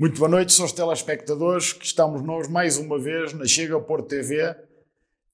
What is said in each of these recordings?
Muito boa noite, seus telespectadores, que estamos nós mais uma vez na Chega Porto TV.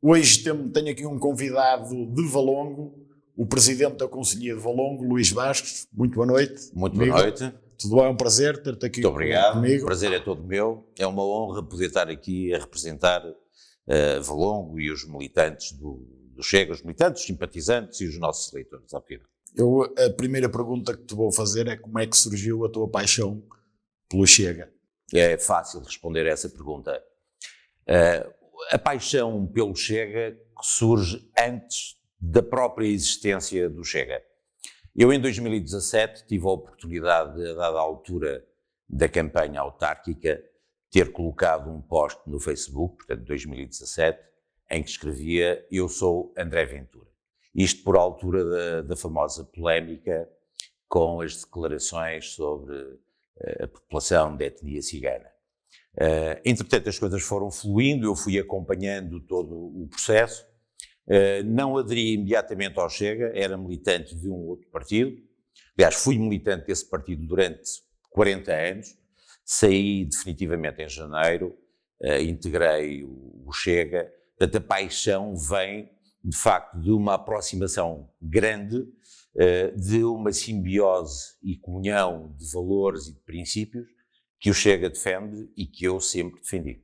Hoje tenho aqui um convidado de Valongo, o presidente da Conselhia de Valongo, Luís Vasques. Muito boa noite. Muito amigo. boa noite. Tudo bem, é um prazer ter-te aqui Muito obrigado. comigo. O prazer é todo meu. É uma honra poder estar aqui a representar uh, Valongo e os militantes do, do Chega, os militantes, os simpatizantes e os nossos eleitores, obviamente. Eu, a primeira pergunta que te vou fazer é como é que surgiu a tua paixão pelo Chega? É fácil responder a essa pergunta. Uh, a paixão pelo Chega surge antes da própria existência do Chega. Eu, em 2017, tive a oportunidade, de, a dada altura da campanha autárquica, ter colocado um post no Facebook, portanto, 2017, em que escrevia Eu sou André Ventura. Isto por altura da, da famosa polémica com as declarações sobre eh, a população da etnia cigana. Uh, entretanto, as coisas foram fluindo, eu fui acompanhando todo o processo. Uh, não aderi imediatamente ao Chega, era militante de um outro partido. Aliás, fui militante desse partido durante 40 anos. Saí definitivamente em janeiro, uh, integrei o, o Chega. Portanto, a paixão vem, de facto, de uma aproximação grande eh, de uma simbiose e comunhão de valores e de princípios que o Chega defende e que eu sempre defendi.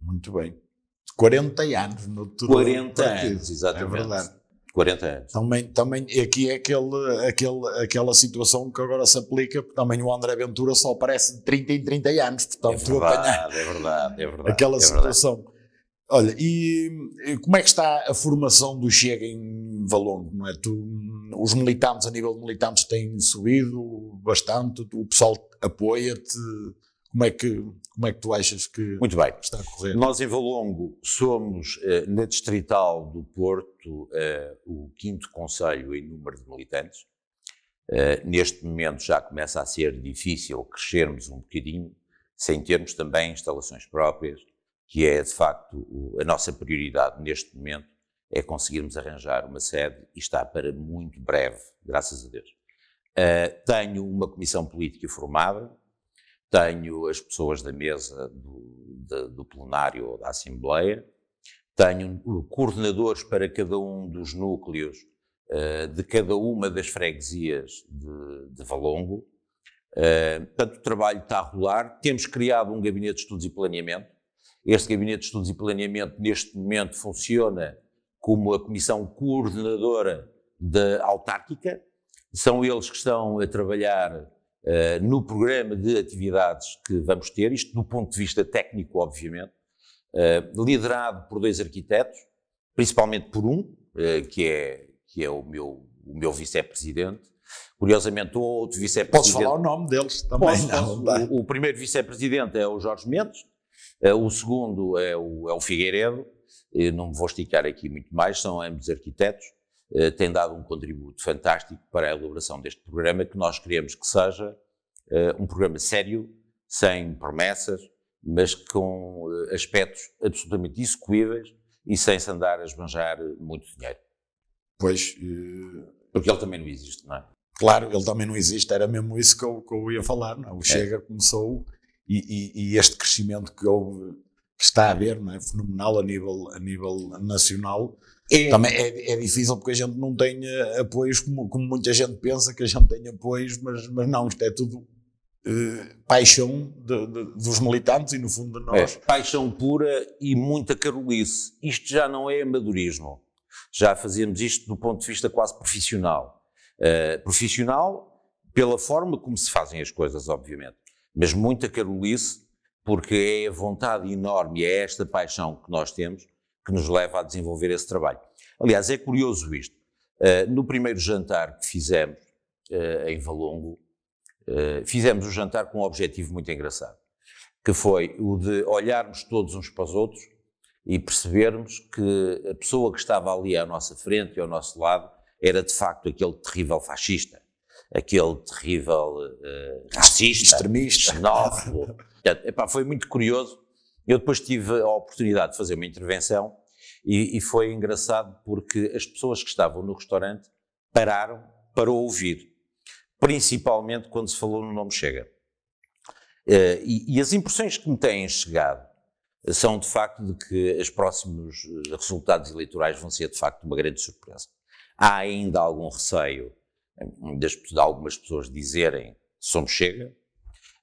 Muito bem. 40 anos no total. 40 anos, exatamente. É verdade. 40 anos. Também, também aqui é aquele, aquele, aquela situação que agora se aplica, porque também o André Ventura só aparece de 30 em 30 anos, portanto, é verdade, apanhar é verdade, é verdade, aquela é situação. Verdade. Olha, e como é que está a formação do Chega em Valongo, não é? Tu os militantes, a nível de militantes, têm subido bastante, o pessoal apoia-te. Como é, que, como é que tu achas que Muito bem. está a correr? Nós em Valongo somos, eh, na Distrital do Porto, eh, o quinto conselho em número de militantes. Eh, neste momento já começa a ser difícil crescermos um bocadinho, sem termos também instalações próprias, que é de facto o, a nossa prioridade neste momento é conseguirmos arranjar uma sede e está para muito breve, graças a Deus. Uh, tenho uma comissão política formada, tenho as pessoas da mesa do, de, do plenário ou da Assembleia, tenho uh, coordenadores para cada um dos núcleos uh, de cada uma das freguesias de, de Valongo. Uh, portanto, o trabalho está a rolar. Temos criado um gabinete de estudos e planeamento. Este gabinete de estudos e planeamento, neste momento, funciona como a Comissão Coordenadora da Autárquica. São eles que estão a trabalhar Uh, no programa de atividades que vamos ter, isto do ponto de vista técnico, obviamente, uh, liderado por dois arquitetos, principalmente por um, uh, que é, que é o meu, o meu vice-presidente. Curiosamente, o outro vice-presidente. Posso falar o nome deles também? Posso, não, não. O, o, primeiro vice-presidente é o Jorge Mendes, o segundo é o, é o Figueiredo eu eh, não me vou esticar aqui muito mais, são ambos arquitetos, eh, têm dado um contributo fantástico para a elaboração deste programa, que nós queremos que seja eh, um programa sério, sem promessas, mas com aspectos absolutamente execuíveis e sem se andar a esbanjar muito dinheiro. Pois. Porque ele também não existe, não é? Claro, ele também não existe, era mesmo isso que eu, que eu ia falar, não é? O é. Chega é. começou e, e, e, este crescimento que houve que está a haver, não é? fenomenal a nível, a nível nacional. É. Também é, é, difícil porque a gente não tem eh, apoios, como, como muita gente pensa que a gente tem apoios, mas, mas não, isto é tudo eh, paixão de, de, dos militantes e no fundo de nós. É. Paixão pura e muita carolice. Isto já não é amadorismo. Já fazemos isto do ponto de vista quase profissional. Uh, profissional pela forma como se fazem as coisas, obviamente, mas muita carolice porque é a vontade enorme, é esta paixão que nós temos que nos leva a desenvolver esse trabalho. Aliás, é curioso isto. Eh, no primeiro jantar que fizemos eh, em Valongo, eh, fizemos o jantar com um objetivo muito engraçado, que foi o de olharmos todos uns para os outros e percebermos que a pessoa que estava ali à nossa frente e ao nosso lado era de facto aquele terrível fascista aquele terrível uh, racista, extremista, xenófobo. Portanto, epá, foi muito curioso. Eu depois tive a oportunidade de fazer uma intervenção e, e foi engraçado porque as pessoas que estavam no restaurante pararam para ouvir, principalmente quando se falou no nome Chega. Uh, e, e, as impressões que me têm chegado são de facto de que os próximos eh, resultados eleitorais vão ser de facto uma grande surpresa. Há ainda algum receio das, de algumas pessoas dizerem somos chega,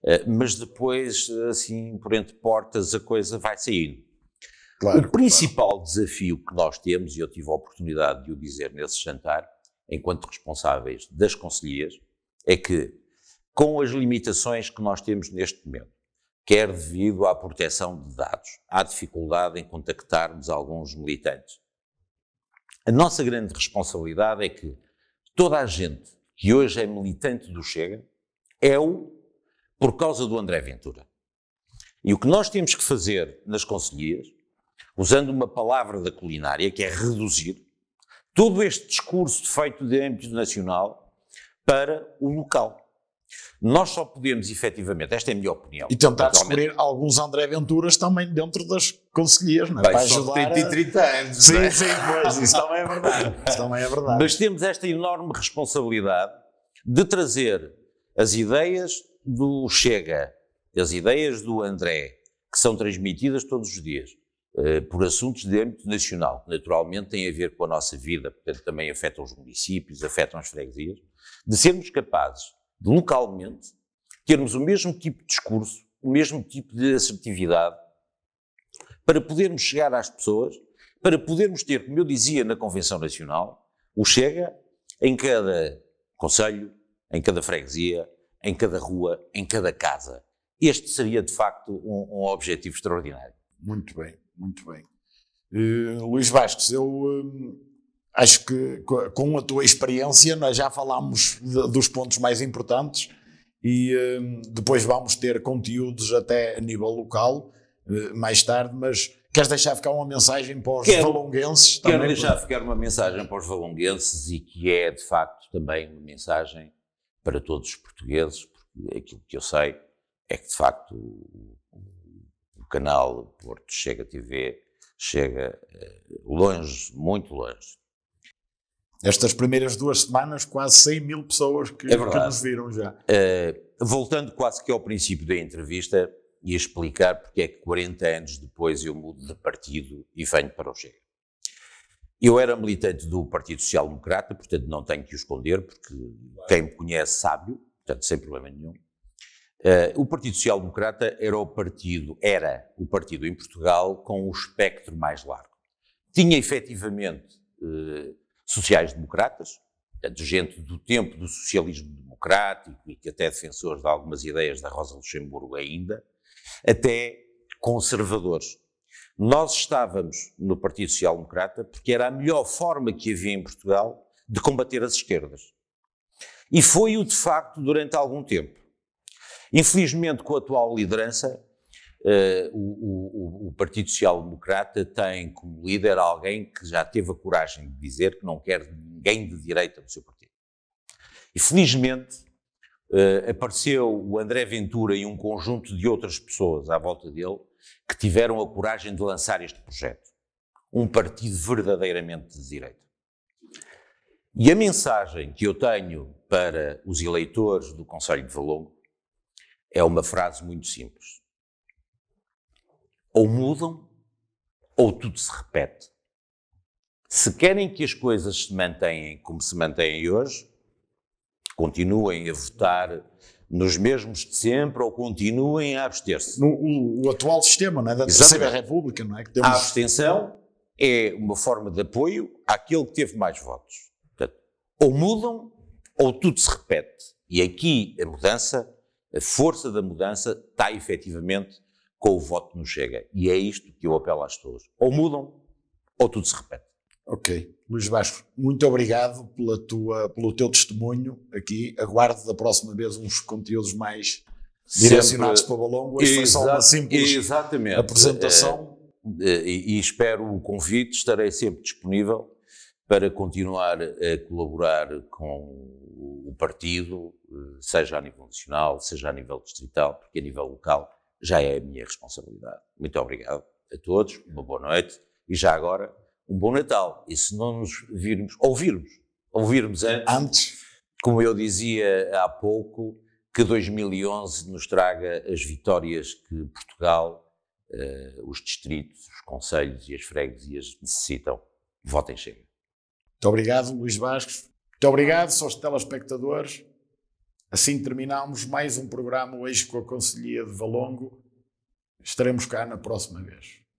eh, mas depois, assim, por entre portas, a coisa vai saindo. Claro, o principal claro. desafio que nós temos, e eu tive a oportunidade de o dizer nesse jantar, enquanto responsáveis das conselheiras, é que, com as limitações que nós temos neste momento, quer devido à proteção de dados, à dificuldade em contactarmos alguns militantes. A nossa grande responsabilidade é que toda a gente que hoje é militante do Chega é-o por causa do André Ventura. E o que nós temos que fazer nas conselheiras, usando uma palavra da culinária, que é reduzir, todo este discurso feito de âmbito nacional para o local. Nós só podemos, efetivamente, esta é a minha opinião. E tentar descobrir alguns André Venturas também dentro das conselheiras, não é? Bem, Para ajudar. Tem 30, 30 anos. É? Sim, sim, pois, isso também é verdade. Isso também é verdade. Mas temos esta enorme responsabilidade de trazer as ideias do Chega, as ideias do André, que são transmitidas todos os dias eh, por assuntos de âmbito nacional, que naturalmente têm a ver com a nossa vida, portanto também afetam os municípios, afetam as freguesias, de sermos capazes localmente, termos o mesmo tipo de discurso, o mesmo tipo de assertividade, para podermos chegar às pessoas, para podermos ter, como eu dizia na Convenção Nacional, o Chega em cada conselho, em cada freguesia, em cada rua, em cada casa. Este seria, de facto, um, um objetivo extraordinário. Muito bem, muito bem. Uh, Luís Vasques, eu. Hum, acho que com a tua experiência nós já falámos de, dos pontos mais importantes e hum, depois vamos ter conteúdos até a nível local eh, mais tarde, mas queres deixar ficar uma mensagem para os quero, valonguenses? Quero também, deixar ficar uma mensagem para os valonguenses e que é de facto também uma mensagem para todos os portugueses, porque aquilo que eu sei é que de facto o, o canal Porto Chega TV chega eh, longe, muito longe estas primeiras duas semanas, quase 100 mil pessoas que, é que nos viram já. Uh, voltando quase que ao princípio da entrevista e explicar porque é que 40 anos depois eu mudo de partido e venho para o Chega. Eu era militante do Partido Social Democrata, portanto não tenho que o esconder, porque claro. quem me conhece sabe-o, portanto sem problema nenhum. Uh, o Partido Social Democrata era o partido, era o partido em Portugal com o espectro mais largo. Tinha efetivamente uh, sociais-democratas, portanto, é gente do tempo do socialismo democrático e que até é defensores de algumas ideias da Rosa Luxemburgo ainda, até conservadores. Nós estávamos no Partido Social Democrata porque era a melhor forma que havia em Portugal de combater as esquerdas. E foi o de facto durante algum tempo. Infelizmente, com a atual liderança, eh, o, o, o Partido Social Democrata tem como líder alguém que já teve a coragem de dizer que não quer ninguém de direita no seu partido. E felizmente eh, apareceu o André Ventura e um conjunto de outras pessoas à volta dele que tiveram a coragem de lançar este projeto. Um partido verdadeiramente de direita. E a mensagem que eu tenho para os eleitores do Conselho de Valongo é uma frase muito simples ou mudam ou tudo se repete. Se querem que as coisas se mantenham como se mantêm hoje, continuem a votar nos mesmos de sempre ou continuem a abster-se. O, o, atual sistema não é? da Exatamente. Terceira República, não é? Temos... A abstenção é uma forma de apoio àquele que teve mais votos. Portanto, ou mudam ou tudo se repete. E aqui a mudança, a força da mudança está efetivamente com o voto no Chega. E é isto que eu apelo às pessoas. Ou mudam, ou tudo se repete. Ok. Luís Vasco, muito obrigado pela tua, pelo teu testemunho aqui. Aguardo da próxima vez uns conteúdos mais Sempre, direcionados para Balongo. Isto foi só uma simples exatamente. apresentação. é, é e espero o convite, estarei sempre disponível para continuar a colaborar com o partido, eh, seja a nível nacional, seja a nível distrital, porque a nível local já é a minha responsabilidade. Muito obrigado a todos, uma boa noite e já agora um bom Natal. E se não nos virmos, ouvirmos, ouvirmos antes, antes. como eu dizia há pouco, que 2011 nos traga as vitórias que Portugal, eh, os distritos, os conselhos e as freguesias necessitam. Votem chega. Muito obrigado, Luís Vasco. Muito obrigado os telespectadores. Assim terminamos mais um programa hoje com a Conselhia de Valongo. Estaremos cá na próxima vez.